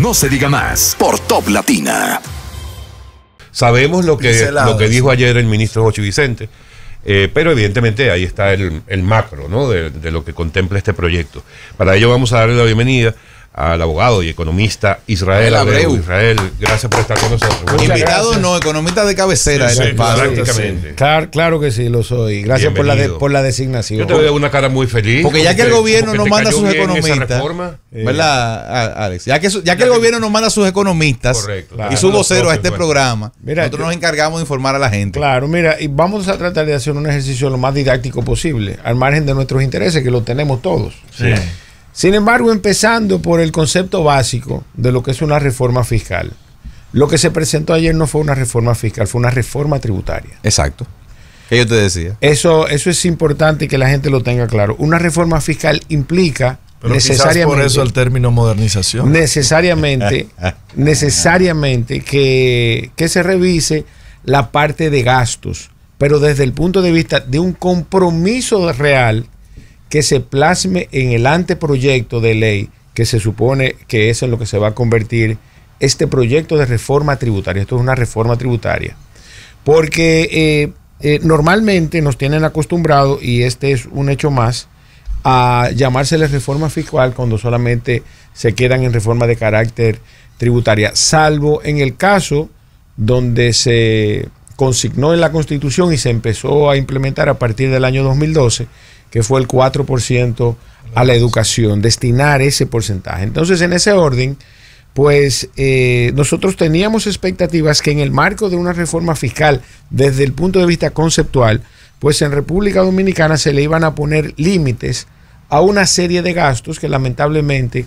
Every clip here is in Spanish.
No se diga más por Top Latina. Sabemos lo que, lo que dijo ayer el ministro Jochi Vicente, eh, pero evidentemente ahí está el, macro ¿no? de, lo que contempla este proyecto. Para ello vamos a darle la bienvenida al abogado y economista Israel Abreu. Israel, gracias por estar con nosotros. Invitado no, economista de cabecera. Sí, prácticamente. Claro, que sí, lo soy. Gracias por la, por la designación. Yo te veo una cara muy feliz. Porque ya que el gobierno no manda sus economistas. ¿Verdad, Alex? Ya que, el gobierno no manda sus economistas y su vocero a este programa, nosotros nos encargamos de informar a la gente. Claro, mira, y vamos a tratar de hacer un ejercicio lo más didáctico posible, al margen de nuestros intereses, que lo tenemos todos. sí. Sin embargo, empezando por el concepto básico de lo que es una reforma fiscal, lo que se presentó ayer no fue una reforma fiscal, fue una reforma tributaria. Exacto. yo te decía. Eso, eso es importante que la gente lo tenga claro. Una reforma fiscal implica Pero necesariamente. Por eso el término modernización. Necesariamente, necesariamente que, que se revise la parte de gastos pero desde el punto de vista de un compromiso real que se plasme en el anteproyecto de ley que se supone que es en lo que se va a convertir este proyecto de reforma tributaria. Esto es una reforma tributaria. Porque eh, eh, normalmente nos tienen acostumbrado, y este es un hecho más, a llamársele reforma fiscal cuando solamente se quedan en reforma de carácter tributaria, salvo en el caso donde se consignó en la Constitución y se empezó a implementar a partir del año 2012 que fue el 4% a la educación, destinar ese porcentaje. Entonces, en ese orden, pues eh, nosotros teníamos expectativas que en el marco de una reforma fiscal, desde el punto de vista conceptual, pues en República Dominicana se le iban a poner límites a una serie de gastos que lamentablemente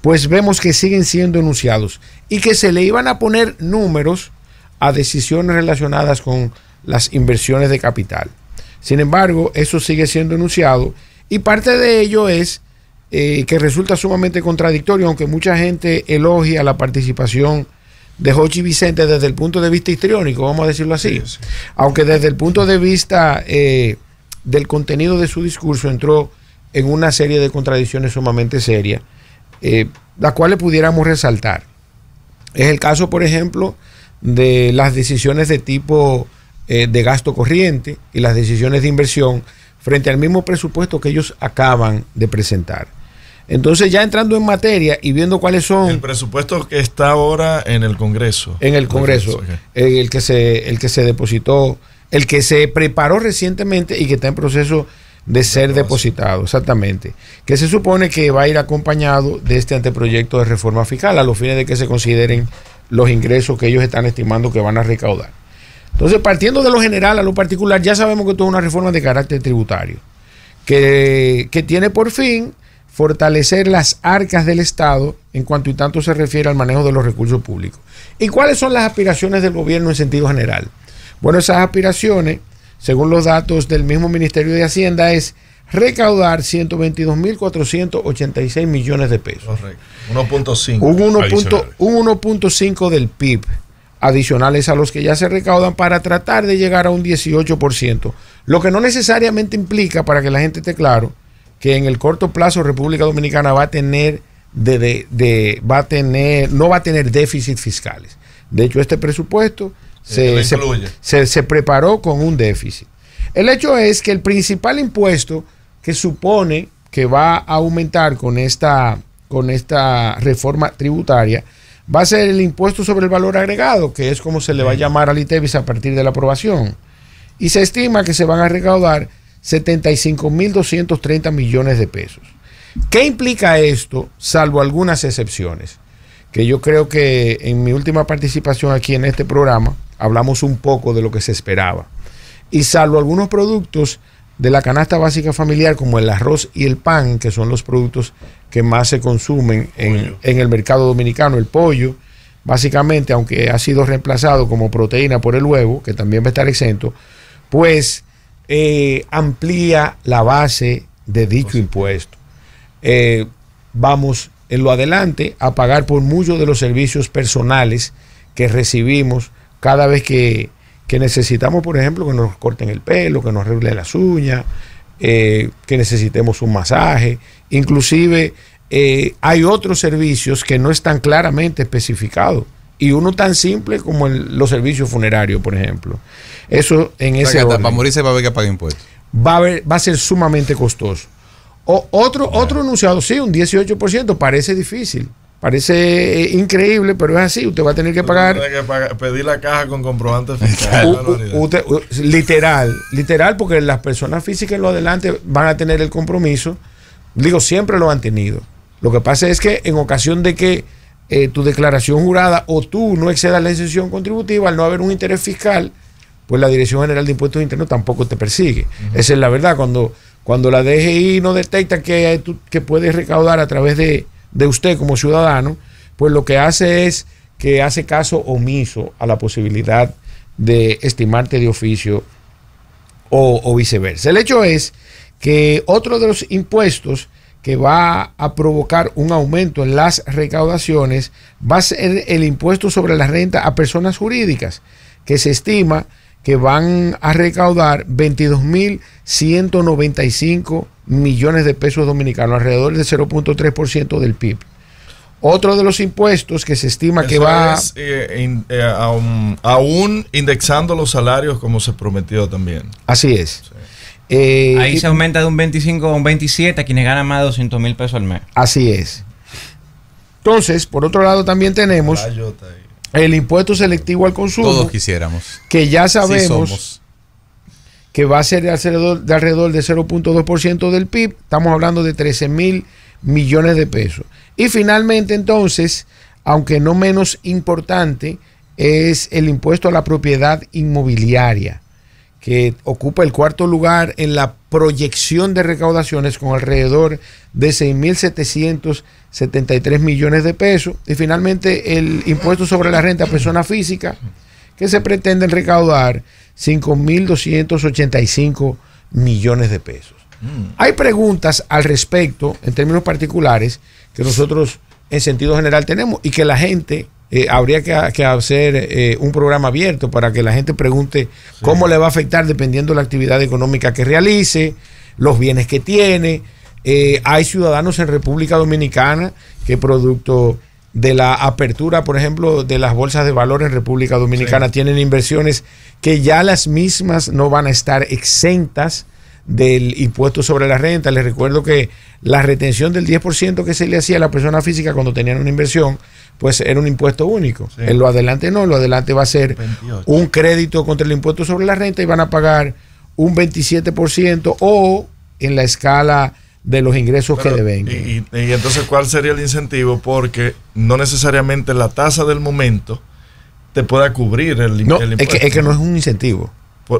pues vemos que siguen siendo enunciados y que se le iban a poner números a decisiones relacionadas con las inversiones de capital. Sin embargo, eso sigue siendo enunciado y parte de ello es eh, que resulta sumamente contradictorio, aunque mucha gente elogia la participación de Jochi Vicente desde el punto de vista histriónico, vamos a decirlo así. Aunque desde el punto de vista eh, del contenido de su discurso entró en una serie de contradicciones sumamente serias, eh, las cuales pudiéramos resaltar. Es el caso, por ejemplo, de las decisiones de tipo eh, de gasto corriente y las decisiones de inversión frente al mismo presupuesto que ellos acaban de presentar. Entonces, ya entrando en materia y viendo cuáles son. El presupuesto que está ahora en el Congreso. En el Congreso. Eh, el, que se, el que se depositó, el que se preparó recientemente y que está en proceso de ser depositado, exactamente. Que se supone que va a ir acompañado de este anteproyecto de reforma fiscal a los fines de que se consideren los ingresos que ellos están estimando que van a recaudar. Entonces, partiendo de lo general a lo particular, ya sabemos que esto es una reforma de carácter tributario, que, tiene por fin fortalecer las arcas del Estado en cuanto y tanto se refiere al manejo de los recursos públicos. ¿Y cuáles son las aspiraciones del gobierno en sentido general? Bueno, esas aspiraciones, según los datos del mismo Ministerio de Hacienda, es recaudar 122.486 millones de pesos. Correcto. 1.5. Un 1.5 del PIB adicionales a los que ya se recaudan para tratar de llegar a un 18%. Lo que no necesariamente implica, para que la gente esté claro, que en el corto plazo República Dominicana va a tener, de, va a tener no va a tener déficit fiscales. De hecho, este presupuesto se, preparó con un déficit. El hecho es que el principal impuesto que supone que va a aumentar con esta, con esta reforma tributaria va a ser el impuesto sobre el valor agregado, que es como se le va a mm. llamar al ITEVIS a partir de la aprobación. Y se estima que se van a recaudar 75.230 millones de pesos. ¿Qué implica esto, salvo algunas excepciones? Que yo creo que en mi última participación aquí en este programa hablamos un poco de lo que se esperaba. Y salvo algunos productos de la canasta básica familiar, como el arroz y el pan, que son los productos que más se consumen en, el mercado dominicano, el pollo, básicamente, aunque ha sido reemplazado como proteína por el huevo, que también va a estar exento, pues eh, amplía la base de dicho impuesto. Eh, vamos en lo adelante a pagar por muchos de los servicios personales que recibimos cada vez que que necesitamos, por ejemplo, que nos corten el pelo, que nos arreglen las uñas, eh, que necesitemos un masaje. Inclusive eh, hay otros servicios que no están claramente especificados. Y uno tan simple como los servicios funerarios, por ejemplo. Eso en ese. Orden, morirse va a haber que pagar impuestos. Va a, ser sumamente costoso. O, otro, otro enunciado, sí, un 18%, parece difícil. Parece eh, increíble, pero es así. Usted va a tener que pagar. pedir la caja con comprobante fiscal. literal, literal, porque las personas físicas en lo adelante van a tener el compromiso. Digo, siempre lo han tenido. Lo que pasa es que en ocasión de que eh, tu declaración jurada o tú no excedas la exención contributiva, al no haber un interés fiscal, pues la Dirección General de Impuestos Internos tampoco te persigue. Esa es la verdad. Cuando, cuando la DGI no detecta que, que puedes recaudar a través de de usted como ciudadano, pues lo que hace es que hace caso omiso a la posibilidad de estimarte de oficio o, viceversa. El hecho es que otro de los impuestos que va a provocar un aumento en las recaudaciones va a ser el impuesto sobre la renta a personas jurídicas, que se estima que van a recaudar 22.195 millones de pesos dominicanos, alrededor del 0.3% del PIB. Otro de los impuestos que se estima que va eh, eh, aún, indexando los salarios como se prometió también. Así es. Eh, ahí se aumenta de un 25 a un 27 a quienes ganan más de 200 mil pesos al mes. Así es. Entonces, por otro lado también tenemos el impuesto selectivo al consumo. quisiéramos. Que ya sabemos que va a ser de alrededor de, alrededor de 0.2% del PIB. Estamos hablando de 13 mil millones de pesos. Y finalmente, entonces, aunque no menos importante, es el impuesto a la propiedad inmobiliaria que ocupa el cuarto lugar en la proyección de recaudaciones con alrededor de 6.773 millones de pesos. Y finalmente el impuesto sobre la renta a persona física, que se pretende recaudar 5.285 millones de pesos. Mm. Hay preguntas al respecto, en términos particulares, que nosotros en sentido general tenemos y que la gente eh, habría que, hacer eh, un programa abierto para que la gente pregunte cómo le va a afectar dependiendo de la actividad económica que realice, los bienes que tiene. Eh, hay ciudadanos en República Dominicana que producto de la apertura, por ejemplo, de las bolsas de valor en República Dominicana tienen inversiones que ya las mismas no van a estar exentas del impuesto sobre la renta. Les recuerdo que la retención del 10% que se le hacía a la persona física cuando tenían una inversión, pues era un impuesto único. En lo adelante no, lo adelante va a ser un crédito contra el impuesto sobre la renta y van a pagar un 27% o en la escala de los ingresos que deben. Y, y, entonces, ¿cuál sería el incentivo? Porque no necesariamente la tasa del momento te pueda cubrir el, impuesto. Es que, es que no es un incentivo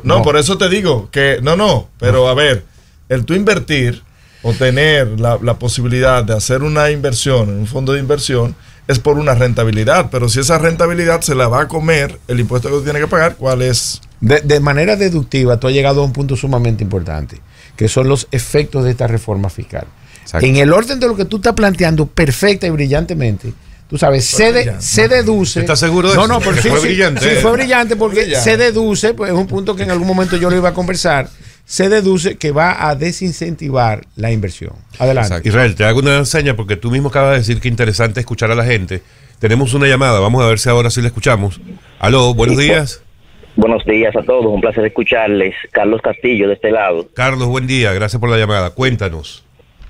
no, por eso te digo que, no, no, pero a ver, el tú invertir o tener la, posibilidad de hacer una inversión en un fondo de inversión es por una rentabilidad, pero si esa rentabilidad se la va a comer el impuesto que tú tienes que pagar, ¿cuál es? De, manera deductiva, tú has llegado a un punto sumamente importante, que son los efectos de esta reforma fiscal. En el orden de lo que tú estás planteando perfecta y brillantemente, Tú sabes, se, deduce. ¿Estás seguro de eso? No, no, sí, fue brillante. Sí, ¿eh? fue brillante porque se deduce, pues es un punto que en algún momento yo lo iba a conversar. Se deduce que va a desincentivar la inversión. Adelante. Israel, te hago una enseña porque tú mismo acabas de decir que interesante escuchar a la gente. Tenemos una llamada, vamos a ver si ahora sí la escuchamos. Aló, buenos días. Buenos días a todos, un placer escucharles. Carlos Castillo, de este lado. Carlos, buen día, gracias por la llamada. Cuéntanos.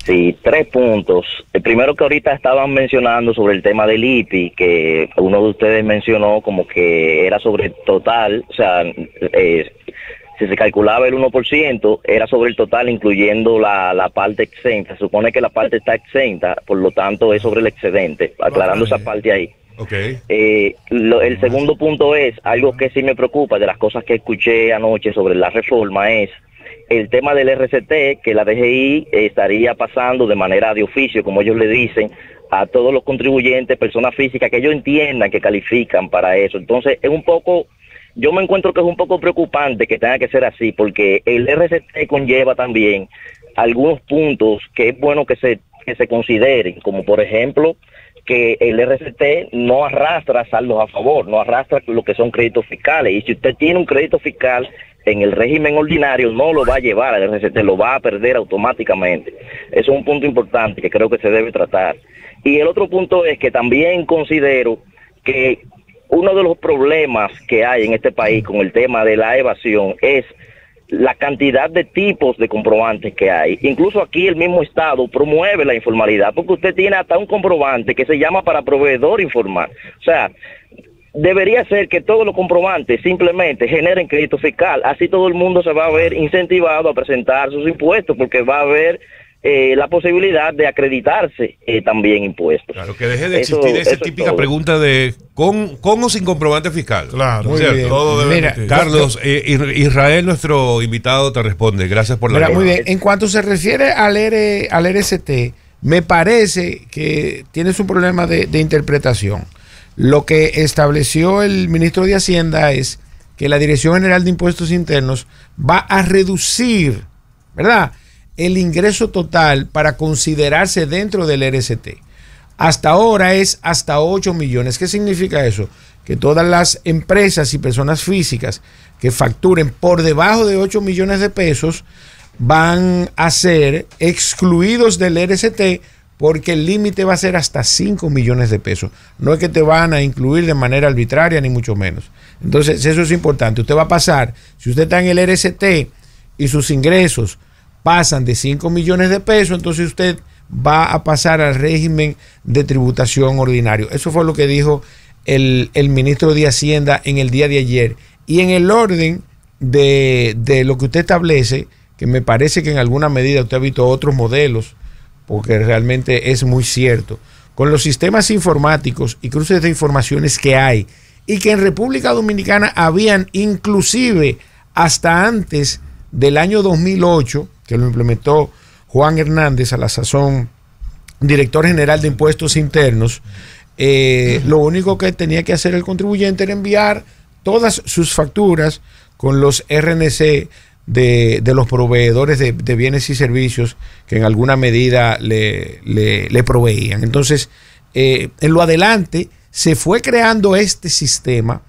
Sí, tres puntos. El primero que ahorita estaban mencionando sobre el tema del IPI, que uno de ustedes mencionó como que era sobre el total, o sea, eh, si se calculaba el 1%, era sobre el total incluyendo la, parte exenta. supone que la parte está exenta, por lo tanto es sobre el excedente, aclarando esa parte ahí. Okay. Eh, el segundo punto es, algo que sí me preocupa de las cosas que escuché anoche sobre la reforma es el tema del RCT, que la DGI estaría pasando de manera de oficio, como ellos le dicen, a todos los contribuyentes, personas físicas, que ellos entiendan que califican para eso. Entonces, es un poco, yo me encuentro que es un poco preocupante que tenga que ser así, porque el RCT conlleva también algunos puntos que es bueno que se, que se consideren, como por ejemplo que el RCT no arrastra saldos a favor, no arrastra lo que son créditos fiscales. Y si usted tiene un crédito fiscal, en el régimen ordinario no lo va a llevar al RCT, lo va a perder automáticamente. Eso es un punto importante que creo que se debe tratar. Y el otro punto es que también considero que uno de los problemas que hay en este país con el tema de la evasión es la cantidad de tipos de comprobantes que hay. Incluso aquí el mismo Estado promueve la informalidad, porque usted tiene hasta un comprobante que se llama para proveedor informal. O sea, debería ser que todos los comprobantes simplemente generen crédito fiscal. Así todo el mundo se va a ver incentivado a presentar sus impuestos porque va a haber eh, la posibilidad de acreditarse eh, también impuestos. Claro, que deje de existir esa típica pregunta de ¿con, o sin comprobante fiscal. Claro, muy Carlos, eh, Israel, nuestro invitado, te responde. Gracias por la Mira, Muy bien, en cuanto se refiere al, al RST, me parece que tienes un problema de interpretación. Lo que estableció el ministro de Hacienda es que la Dirección General de Impuestos Internos va a reducir, ¿verdad? El ingreso total para considerarse dentro del RST. Hasta ahora es hasta 8 millones. ¿Qué significa eso? Que todas las empresas y personas físicas que facturen por debajo de 8 millones de pesos van a ser excluidos del RST porque el límite va a ser hasta 5 millones de pesos. No es que te van a incluir de manera arbitraria, ni mucho menos. Entonces, eso es importante. Usted va a pasar, si usted está en el RST y sus ingresos pasan de 5 millones de pesos, entonces usted va a pasar al régimen de tributación ordinario. Eso fue lo que dijo el, ministro de Hacienda en el día de ayer. Y en el orden de, de lo que usted establece, que me parece que en alguna medida usted ha visto otros modelos, porque realmente es muy cierto, con los sistemas informáticos y cruces de informaciones que hay y que en República Dominicana habían inclusive hasta antes del año 2008, que lo implementó Juan Hernández a la sazón director general de impuestos internos, eh, lo único que tenía que hacer el contribuyente era enviar todas sus facturas con los RNC de, los proveedores de, bienes y servicios que en alguna medida le, proveían. Entonces, eh, en lo adelante se fue creando este sistema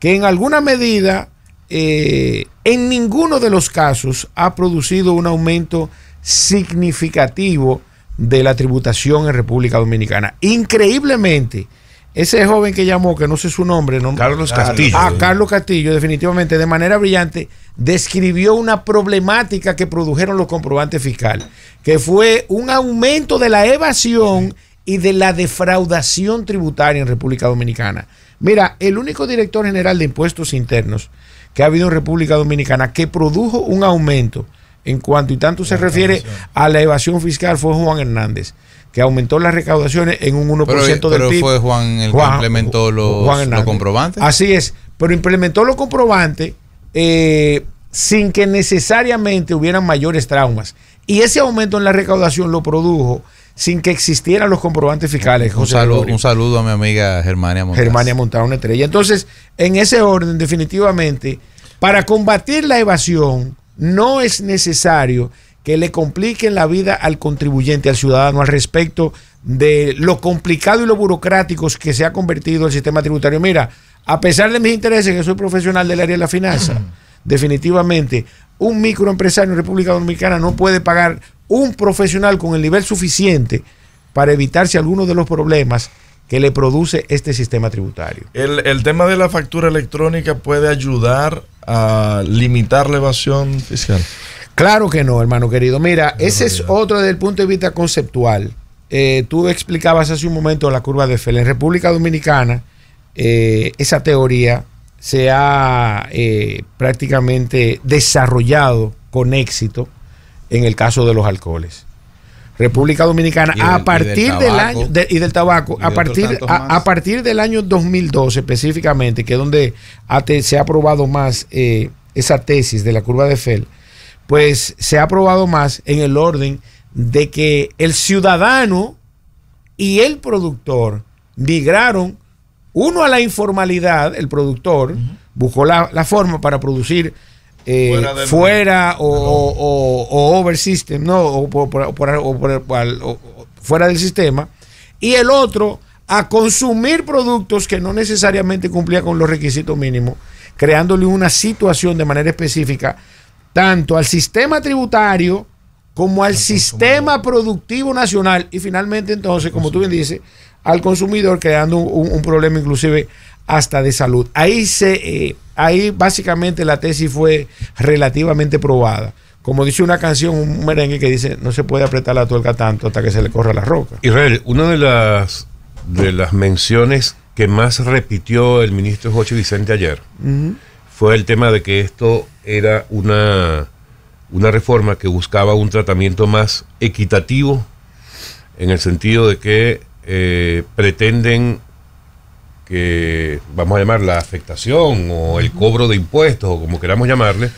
que en alguna medida, eh, en ninguno de los casos, ha producido un aumento significativo de la tributación en República Dominicana. Increíblemente, ese joven que llamó, que no sé su nombre, Carlos ah, Castillo. Ah, Carlos Castillo, definitivamente, de manera brillante, describió una problemática que produjeron los comprobantes fiscales, que fue un aumento de la evasión y de la defraudación tributaria en República Dominicana. Mira, el único director general de impuestos internos que ha habido en República Dominicana que produjo un aumento en cuanto y tanto se refiere a la evasión fiscal fue Juan Hernández que aumentó las recaudaciones en un 1% del eh, pero fue Juan el que implementó los, comprobantes. Así es, pero implementó los comprobantes eh, sin que necesariamente hubieran mayores traumas. Y ese aumento en la recaudación lo produjo sin que existieran los comprobantes fiscales. Un saludo, un saludo a mi amiga Germania Montana. Germania Montana, una estrella. Entonces, en ese orden, definitivamente, para combatir la evasión no es necesario que le compliquen la vida al contribuyente, al ciudadano, al respecto de lo complicado y lo burocrático que se ha convertido el sistema tributario. Mira, a pesar de mis intereses, que soy profesional del área de la finanza, definitivamente un microempresario en República Dominicana no puede pagar un profesional con el nivel suficiente para evitarse algunos de los problemas que le produce este sistema tributario. El, el, tema de la factura electrónica puede ayudar a limitar la evasión fiscal. Claro que no, hermano querido. Mira, ese es otro desde el punto de vista conceptual. Eh, tú explicabas hace un momento la curva de Fell. En República Dominicana, eh, esa teoría se ha eh, prácticamente desarrollado con éxito en el caso de los alcoholes. República Dominicana, a partir del, año, y del tabaco, a, partir, a, partir del año 2012 específicamente, que es donde se ha probado más esa tesis de la curva de Fell, pues se ha probado más en el orden de que el ciudadano y el productor migraron uno a la informalidad, el productor buscó la, forma para producir eh, fuera, o, over system, no, o, por, por, fuera del sistema, y el otro a consumir productos que no necesariamente Cumplían con los requisitos mínimos, creándole una situación de manera específica tanto al sistema tributario como al sistema productivo nacional y finalmente entonces, como tú bien dices, al consumidor creando un, problema inclusive hasta de salud. Ahí, se, eh, ahí básicamente la tesis fue relativamente probada. Como dice una canción, un merengue que dice, no se puede apretar la tuerca tanto hasta que se le corra la roca. Israel, una de las, de las menciones que más repitió el ministro José Vicente ayer fue el tema de que esto era una, una reforma que buscaba un tratamiento más equitativo, en el sentido de que eh, pretenden que, vamos a llamar, la afectación o el cobro de impuestos, o como queramos llamarle,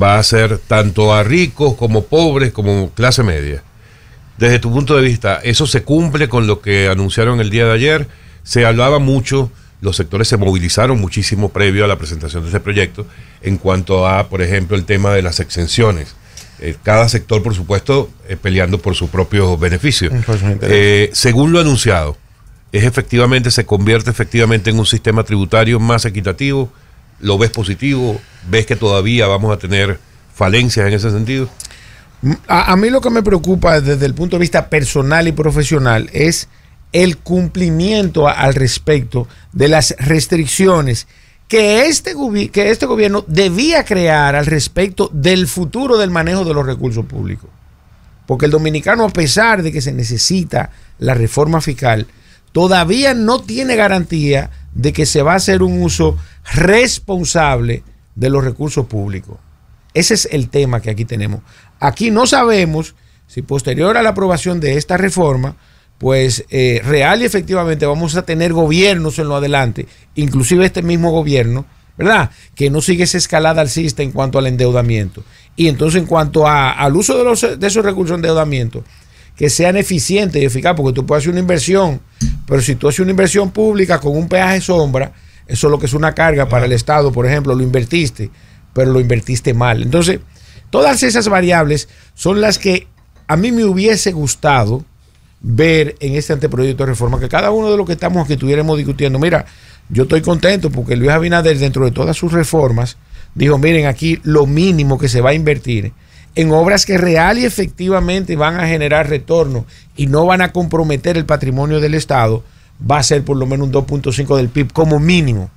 va a ser tanto a ricos como pobres, como clase media. Desde tu punto de vista, ¿eso se cumple con lo que anunciaron el día de ayer? Se hablaba mucho los sectores se movilizaron muchísimo previo a la presentación de ese proyecto en cuanto a, por ejemplo, el tema de las exenciones. Eh, cada sector, por supuesto, eh, peleando por sus propios beneficios. Eh, según lo anunciado, es efectivamente, se convierte efectivamente en un sistema tributario más equitativo. ¿Lo ves positivo? ¿Ves que todavía vamos a tener falencias en ese sentido? a mí lo que me preocupa desde el punto de vista personal y profesional es el cumplimiento al respecto de las restricciones que este, que este gobierno debía crear al respecto del futuro del manejo de los recursos públicos. Porque el dominicano, a pesar de que se necesita la reforma fiscal, todavía no tiene garantía de que se va a hacer un uso responsable de los recursos públicos. Ese es el tema que aquí tenemos. Aquí no sabemos si posterior a la aprobación de esta reforma, pues eh, real y efectivamente vamos a tener gobiernos en lo adelante, inclusive este mismo gobierno, ¿verdad? Que no sigue esa escalada alcista en cuanto al endeudamiento. Y entonces en cuanto al uso de, de esos recursos de endeudamiento, que sean eficientes y eficaces, porque tú puedes hacer una inversión, pero si tú haces una inversión pública con un peaje sombra, eso es lo que es una carga para el Estado, por ejemplo, lo invertiste, pero lo invertiste mal. Entonces, todas esas variables son las que a mí me hubiese gustado ver en este anteproyecto de reforma que cada uno de los que estamos aquí estuviéramos discutiendo, mira, yo estoy contento porque Luis Abinader dentro de todas sus reformas dijo, miren, aquí lo mínimo que se va a invertir en obras que real y efectivamente van a generar retorno y no van a comprometer el patrimonio del Estado, va a ser por lo menos un 2.5 del PIB como mínimo,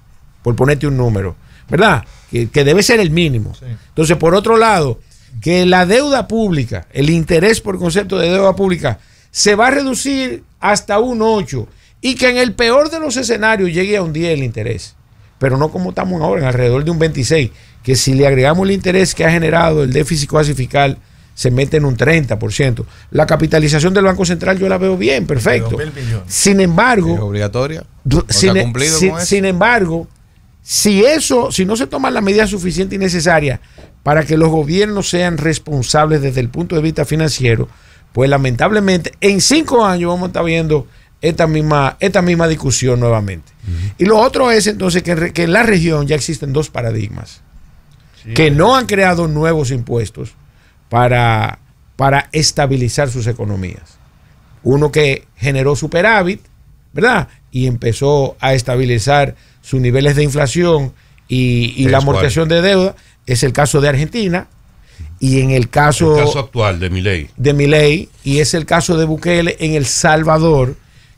por ponerte un número, ¿verdad? Que, debe ser el mínimo. Entonces, por otro lado, que la deuda pública, el interés por concepto de deuda pública, se va a reducir hasta un 8 y que en el peor de los escenarios llegue a un 10 el interés, pero no como estamos ahora, en alrededor de un 26, que si le agregamos el interés que ha generado el déficit cuasi fiscal, se mete en un 30%. La capitalización del Banco Central yo la veo bien, perfecto. Sin embargo, ¿Es obligatoria. sin, e- cumplido sin embargo, si eso, si no se toman las medidas suficientes y necesarias para que los gobiernos sean responsables desde el punto de vista financiero, pues lamentablemente en cinco años vamos a estar viendo esta misma, esta misma discusión nuevamente. Y lo otro es entonces que, en la región ya existen dos paradigmas que no han creado nuevos impuestos para, para estabilizar sus economías. Uno que generó superávit, ¿verdad? Y empezó a estabilizar sus niveles de inflación y, y la amortización de deuda. Es el caso de Argentina, y en el caso, actual de Milei. De ley y es el caso de Bukele en El Salvador,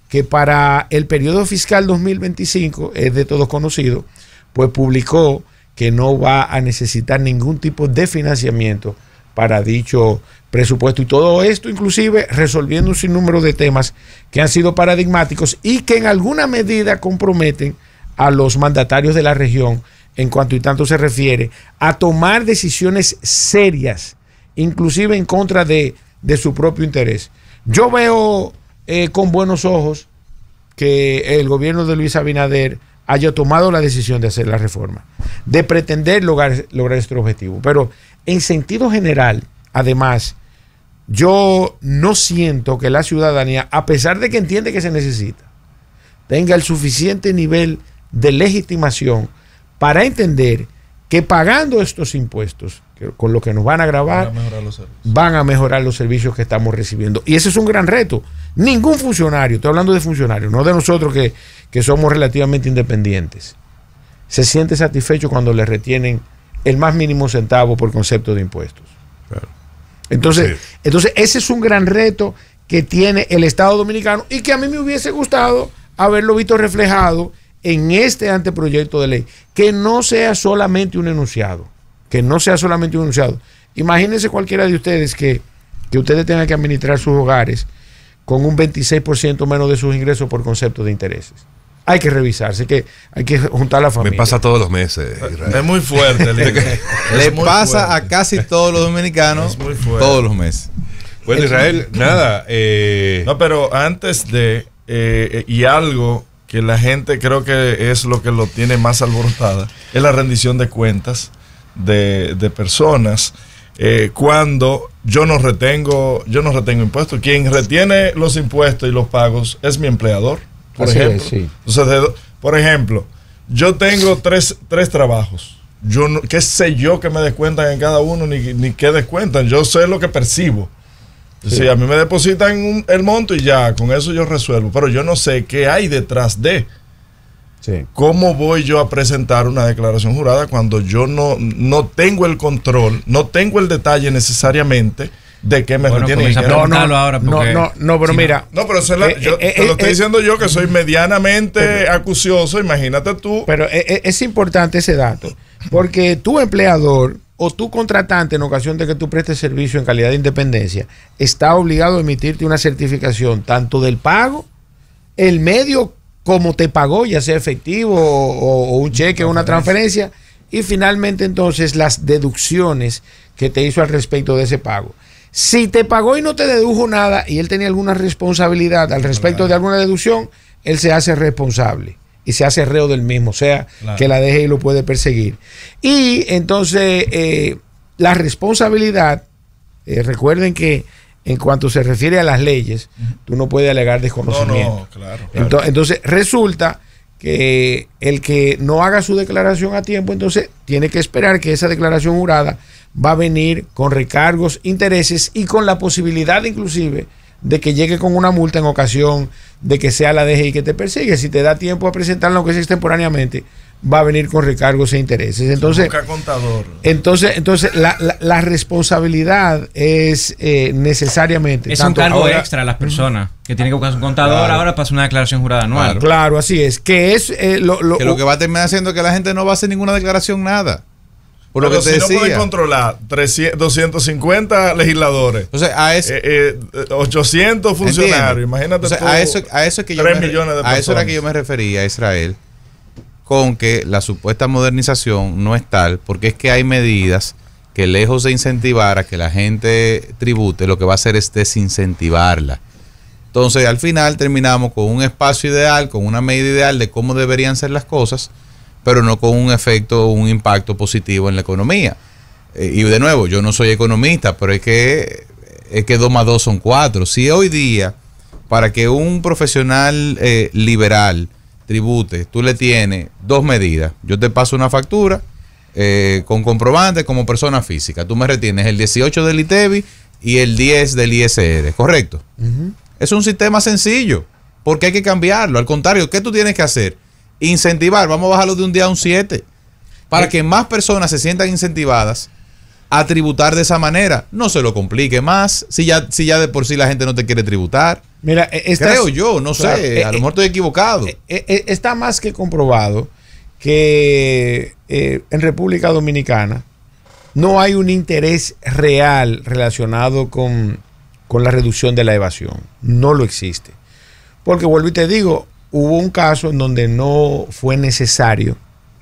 que para el periodo fiscal 2025, es de todos conocido, pues publicó que no va a necesitar ningún tipo de financiamiento para dicho presupuesto. Y todo esto inclusive resolviendo un sinnúmero de temas que han sido paradigmáticos y que en alguna medida comprometen a los mandatarios de la región en cuanto y tanto se refiere a tomar decisiones serias, inclusive en contra de, su propio interés. Yo veo eh, con buenos ojos que el gobierno de Luis Abinader haya tomado la decisión de hacer la reforma, de pretender lograr, lograr este objetivo. Pero en sentido general, además, yo no siento que la ciudadanía, a pesar de que entiende que se necesita, tenga el suficiente nivel de legitimación para entender que pagando estos impuestos, con lo que nos van a grabar, van a mejorar los servicios que estamos recibiendo. Y ese es un gran reto. Ningún funcionario, estoy hablando de funcionarios, no de nosotros que, somos relativamente independientes, se siente satisfecho cuando le retienen el más mínimo centavo por concepto de impuestos. Entonces, entonces, ese es un gran reto que tiene el Estado Dominicano y que a mí me hubiese gustado haberlo visto reflejado en este anteproyecto de ley, que no sea solamente un enunciado, que no sea solamente un enunciado. Imagínense cualquiera de ustedes que, que ustedes tengan que administrar sus hogares con un 26% menos de sus ingresos por concepto de intereses. Hay que revisarse, que hay que juntar la familia. Me pasa todos los meses. Eh, Israel. Es muy fuerte. Le, pasa a casi todos los dominicanos todos los meses. Bueno, Israel, nada. Eh, no, pero antes de... Eh, y algo que la gente creo que es lo que lo tiene más alborotada, es la rendición de cuentas de, personas. Eh, cuando yo no retengo, yo no retengo impuestos. Quien retiene los impuestos y los pagos es mi empleador, por ejemplo. por ejemplo, yo tengo tres, trabajos. Yo qué sé yo que me descuentan en cada uno, ni, ni qué descuentan. Yo sé lo que percibo. Sí. a mí me depositan el monto y ya, con eso yo resuelvo. Pero yo no sé qué hay detrás de. ¿Cómo voy yo a presentar una declaración jurada cuando yo no, no tengo el control, no tengo el detalle necesariamente? de qué me bueno, retiene. No, no, no, no, no, pero mira. No, pero eh, eh, te lo eh, estoy diciendo yo que soy medianamente acucioso, imagínate tú. Pero es importante ese dato, porque tu empleador o tu contratante, en ocasión de que tú prestes servicio en calidad de independencia, está obligado a emitirte una certificación tanto del pago, el medio como te pagó, ya sea efectivo o, o un cheque o una transferencia, y finalmente entonces las deducciones que te hizo al respecto de ese pago. Si te pagó y no te dedujo nada y él tenía alguna responsabilidad al respecto de alguna deducción, él se hace responsable y se hace reo del mismo, o sea, que la deje y lo puede perseguir. Y entonces, eh, la responsabilidad, eh, recuerden que en cuanto se refiere a las leyes, tú no puedes alegar desconocimiento. entonces, resulta que el que no haga su declaración a tiempo, entonces tiene que esperar que esa declaración jurada va a venir con recargos, intereses y con la posibilidad inclusive de que llegue con una multa en ocasión, de que sea la DGI que te persigue. Si te da tiempo a presentarlo que sea extemporáneamente, va a venir con recargos e intereses. Entonces, entonces, entonces la, responsabilidad es eh, necesariamente. Es un cargo extra a las personas que tienen que buscar un contador, ahora ahora pasa una declaración jurada anual. Claro, así es. Que es eh, lo, lo, que lo que va a terminar haciendo que la gente no va a hacer ninguna declaración, nada lo que te si no pueden controlar 300, 250 legisladores, o 800 eh, eh, funcionarios, imagínate o sea, a eso, a que yo me, refería A Israel, con que la supuesta modernización no es tal, porque es que hay medidas que lejos de incentivar a que la gente tribute, lo que va a hacer es desincentivarla. Entonces, al final terminamos con un espacio ideal, con una medida ideal de cómo deberían ser las cosas, pero no con un efecto un impacto positivo en la economía. Eh, y de nuevo, yo no soy economista, pero es que, es que 2 más 2 son 4. Si hoy día, para que un profesional eh, liberal tribute, tú le tienes dos medidas. Yo te paso una factura eh, con comprobante como persona física. Tú me retienes el 18 del ITEBI y el 10 del ISR, ¿correcto? Es un sistema sencillo, porque hay que cambiarlo. Al contrario, ¿qué tú tienes que hacer? incentivar, vamos a bajarlo de un día a un 7, para eh. que más personas se sientan incentivadas a tributar de esa manera. No se lo complique más, si ya, si ya de por sí la gente no te quiere tributar. Mira, e, creo yo, no sé, e, a lo e, mejor estoy equivocado. está más que comprobado que eh, en República Dominicana no hay un interés real relacionado con, con la reducción de la evasión. No lo existe. Porque vuelvo y te digo, hubo un caso en donde no fue necesario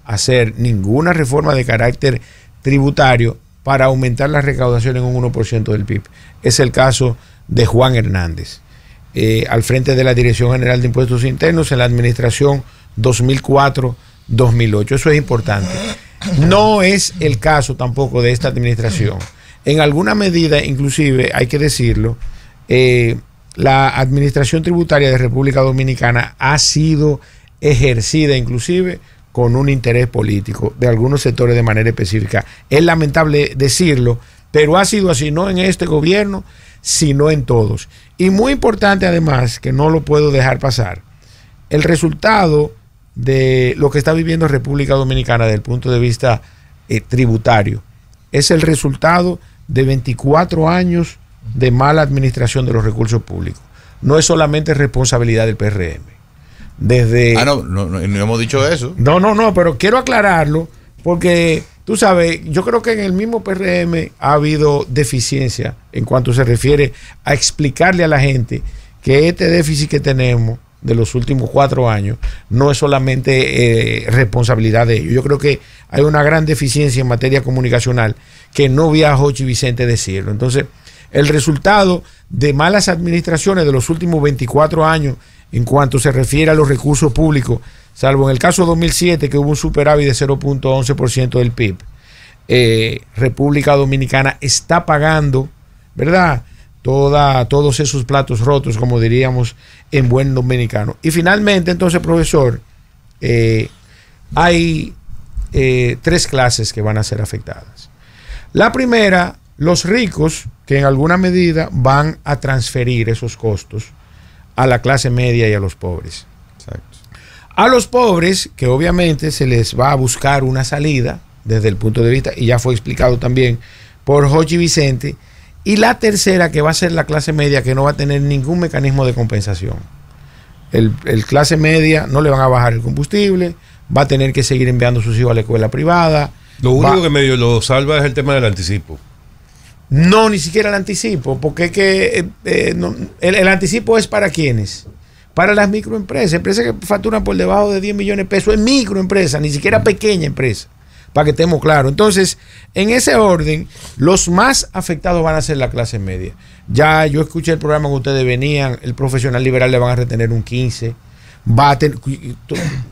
hacer ninguna reforma de carácter tributario para aumentar la recaudación en un 1% del PIB. Es el caso de Juan Hernández, eh, al frente de la Dirección General de Impuestos Internos en la administración 2004-2008. Eso es importante. No es el caso tampoco de esta administración. En alguna medida, inclusive, hay que decirlo, eh, la administración tributaria de República Dominicana ha sido ejercida inclusive con un interés político de algunos sectores de manera específica. Es lamentable decirlo, pero ha sido así, no en este gobierno, sino en todos. Y muy importante además, que no lo puedo dejar pasar, el resultado de lo que está viviendo República Dominicana desde el punto de vista eh, tributario es el resultado de 24 años de mala administración de los recursos públicos no es solamente responsabilidad del PRM. Desde. Ah, no, no, no, hemos dicho eso. No, no, no, pero quiero aclararlo porque tú sabes, yo creo que en el mismo PRM ha habido deficiencia en cuanto se refiere a explicarle a la gente que este déficit que tenemos de los últimos cuatro años no es solamente eh, responsabilidad de ellos. Yo creo que hay una gran deficiencia en materia comunicacional que no vi a Hochi Vicente decirlo. Entonces, el resultado de malas administraciones de los últimos 24 años en cuanto se refiere a los recursos públicos, salvo en el caso 2007 que hubo un superávit de 0.11% del PIB. Eh, República Dominicana está pagando, ¿verdad? Toda, todos esos platos rotos, como diríamos en buen dominicano. Y finalmente, entonces, profesor, eh, hay eh, tres clases que van a ser afectadas. La primera, los ricos, que en alguna medida van a transferir esos costos a la clase media y a los pobres. A los pobres, que obviamente se les va a buscar una salida desde el punto de vista, y ya fue explicado también por Jochi Vicente, y la tercera que va a ser la clase media, que no va a tener ningún mecanismo de compensación. El, clase media no le van a bajar el combustible, va a tener que seguir enviando a sus hijos a la escuela privada. Lo único que medio lo salva es el tema del anticipo. No, ni siquiera el anticipo, porque es que eh, eh, el, anticipo es para quienes. Para las microempresas, empresas que facturan por debajo de 10 millones de pesos, es microempresa, ni siquiera pequeña empresa, para que estemos claros. Entonces, en ese orden, los más afectados van a ser la clase media. Ya yo escuché el programa que ustedes venían, el profesional liberal le van a retener un 15, va a tener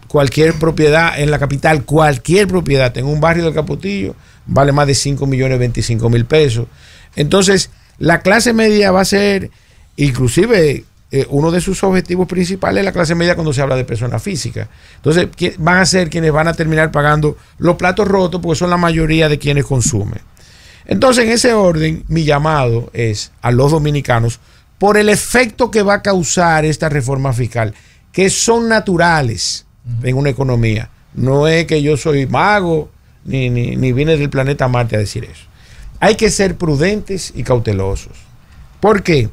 cualquier propiedad en la capital, cualquier propiedad en un barrio del Capotillo, vale más de 5 millones 25 mil pesos. Entonces, la clase media va a ser, inclusive, eh, uno de sus objetivos principales la clase media cuando se habla de personas físicas. Entonces, van a ser quienes van a terminar pagando los platos rotos porque son la mayoría de quienes consumen. Entonces, en ese orden, mi llamado es a los dominicanos por el efecto que va a causar esta reforma fiscal, que son naturales en una economía. No es que yo soy mago, ni, ni, viene del planeta Marte a decir eso. Hay que ser prudentes y cautelosos. ¿Por qué?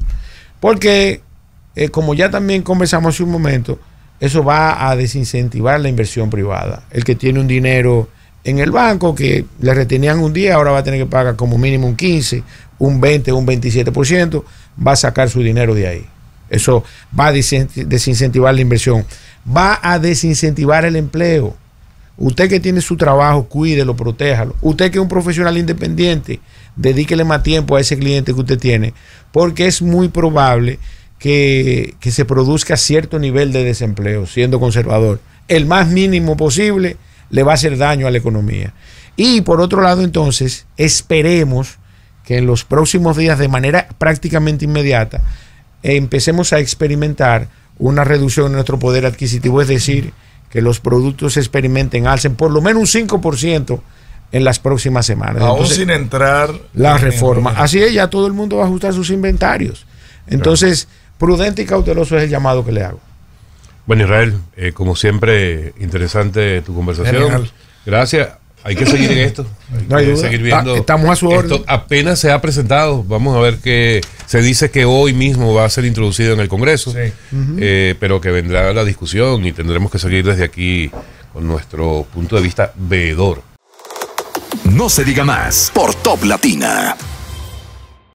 Porque, eh, como ya también conversamos hace un momento, eso va a desincentivar la inversión privada. El que tiene un dinero en el banco que le retenían un día, ahora va a tener que pagar como mínimo un 15, un 20, un 27%, va a sacar su dinero de ahí. Eso va a desincentivar la inversión, va a desincentivar el empleo. Usted que tiene su trabajo, cuídelo, protéjalo. Usted que es un profesional independiente, dedíquele más tiempo a ese cliente que usted tiene, porque es muy probable que, que se produzca cierto nivel de desempleo, siendo conservador. El más mínimo posible le va a hacer daño a la economía. Y por otro lado, entonces, esperemos que en los próximos días, de manera prácticamente inmediata, empecemos a experimentar una reducción en nuestro poder adquisitivo, es decir, que los productos experimenten alcen por lo menos un 5% en las próximas semanas. Aún sin entrar. La reforma. Así es, ya todo el mundo va a ajustar sus inventarios. Entonces, prudente y cauteloso es el llamado que le hago. Bueno, Israel, eh, como siempre, interesante tu conversación. Gracias. Hay que seguir en esto. Hay que seguir ah, viendo. Estamos a su orden. apenas se ha presentado. Vamos a ver qué se dice que hoy mismo va a ser introducido en el Congreso, eh, pero que vendrá la discusión y tendremos que seguir desde aquí con nuestro punto de vista veedor. No se diga más por Top Latina.